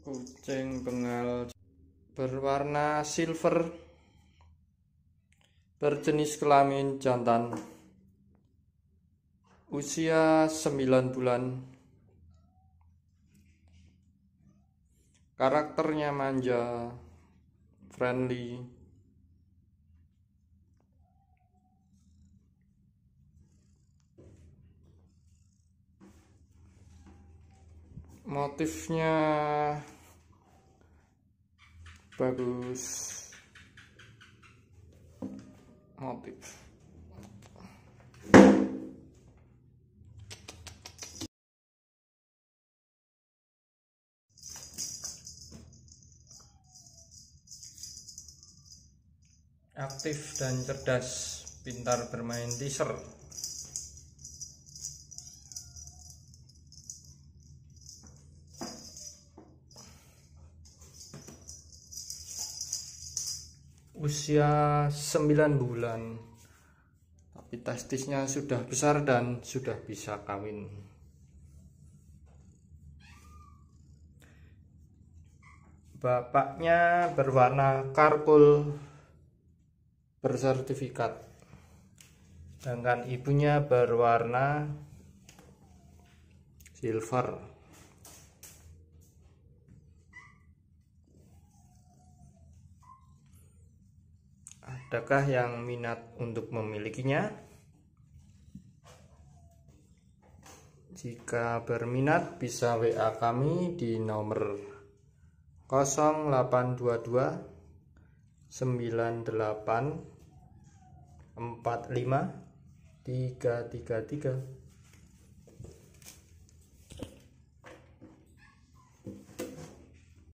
kucing bengal berwarna silver berjenis kelamin jantan usia 9 bulan karakternya manja friendly motifnya bagus motif aktif dan cerdas pintar bermain teaser usia 9 bulan tapi testisnya sudah besar dan sudah bisa kawin bapaknya berwarna karkul bersertifikat sedangkan ibunya berwarna silver Adakah yang minat untuk memilikinya? Jika berminat bisa WA kami di nomor 0822 98 45 333